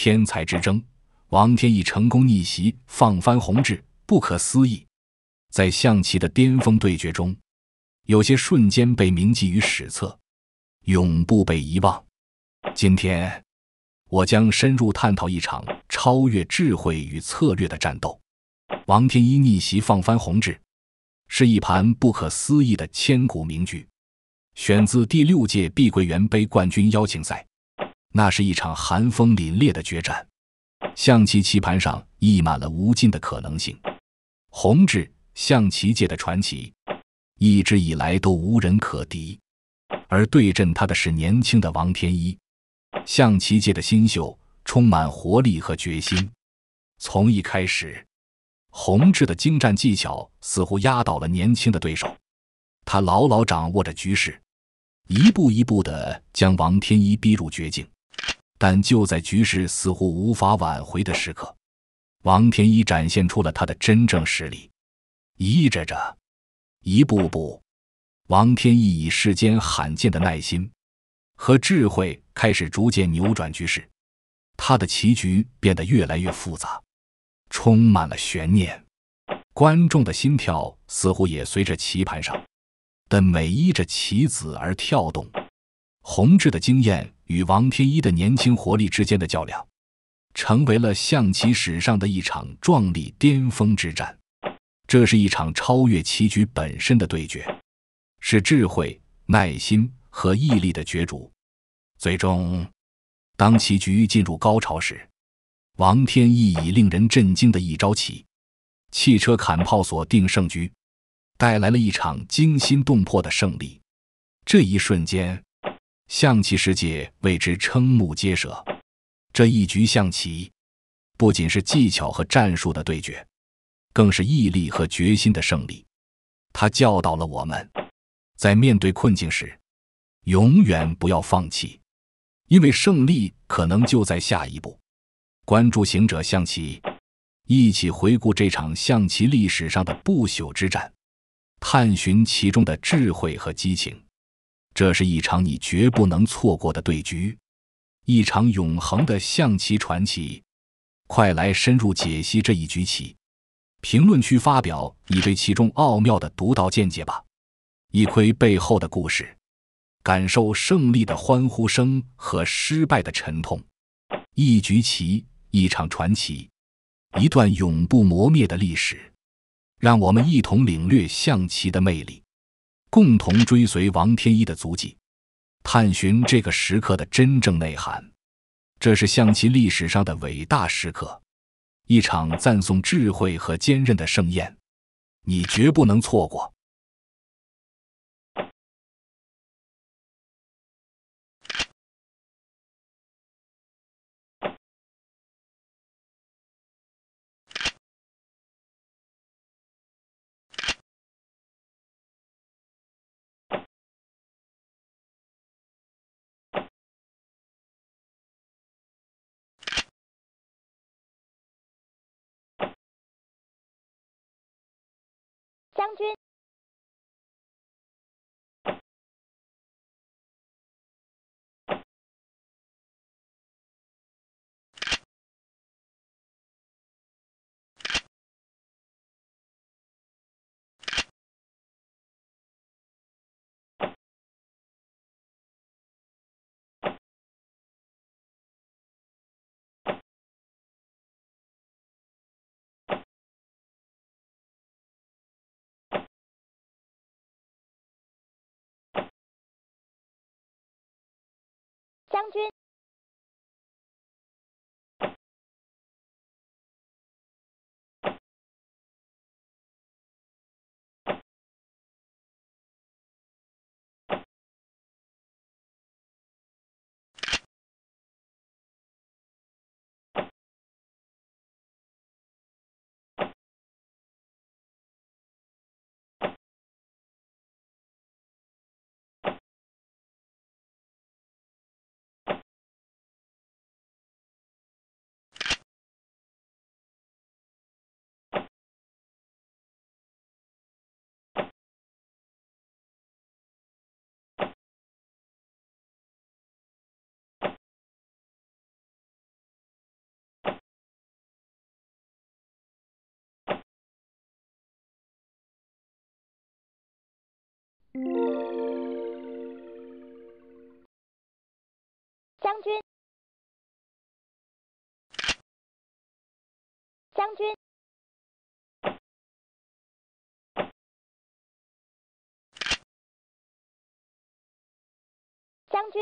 天才之争，王天一成功逆袭，放翻洪志，不可思议！在象棋的巅峰对决中，有些瞬间被铭记于史册，永不被遗忘。今天，我将深入探讨一场超越智慧与策略的战斗。王天一逆袭放翻洪志，是一盘不可思议的千古名局，选自第六届碧桂园杯冠军邀请赛。那是一场寒风凛冽的决战，象棋棋盘上溢满了无尽的可能性。洪志，象棋界的传奇，一直以来都无人可敌。而对阵他的是年轻的王天一，象棋界的新秀，充满活力和决心。从一开始，洪志的精湛技巧似乎压倒了年轻的对手，他牢牢掌握着局势，一步一步地将王天一逼入绝境。但就在局势似乎无法挽回的时刻，王天一展现出了他的真正实力。一着着，一步步，王天一以世间罕见的耐心和智慧，开始逐渐扭转局势。他的棋局变得越来越复杂，充满了悬念。观众的心跳似乎也随着棋盘上的每一着棋子而跳动。宏志的经验。与王天一的年轻活力之间的较量，成为了象棋史上的一场壮丽巅峰之战。这是一场超越棋局本身的对决，是智慧、耐心和毅力的角逐。最终，当棋局进入高潮时，王天一以令人震惊的一招棋——汽车砍炮锁定胜局，带来了一场惊心动魄的胜利。这一瞬间。象棋世界为之瞠目结舌。这一局象棋，不仅是技巧和战术的对决，更是毅力和决心的胜利。他教导了我们，在面对困境时，永远不要放弃，因为胜利可能就在下一步。关注行者象棋，一起回顾这场象棋历史上的不朽之战，探寻其中的智慧和激情。这是一场你绝不能错过的对局，一场永恒的象棋传奇。快来深入解析这一局棋，评论区发表你对其中奥妙的独到见解吧！一窥背后的故事，感受胜利的欢呼声和失败的沉痛。一局棋，一场传奇，一段永不磨灭的历史。让我们一同领略象棋的魅力。共同追随王天一的足迹，探寻这个时刻的真正内涵。这是象棋历史上的伟大时刻，一场赞颂智慧和坚韧的盛宴，你绝不能错过。将军。将军。将军，将军。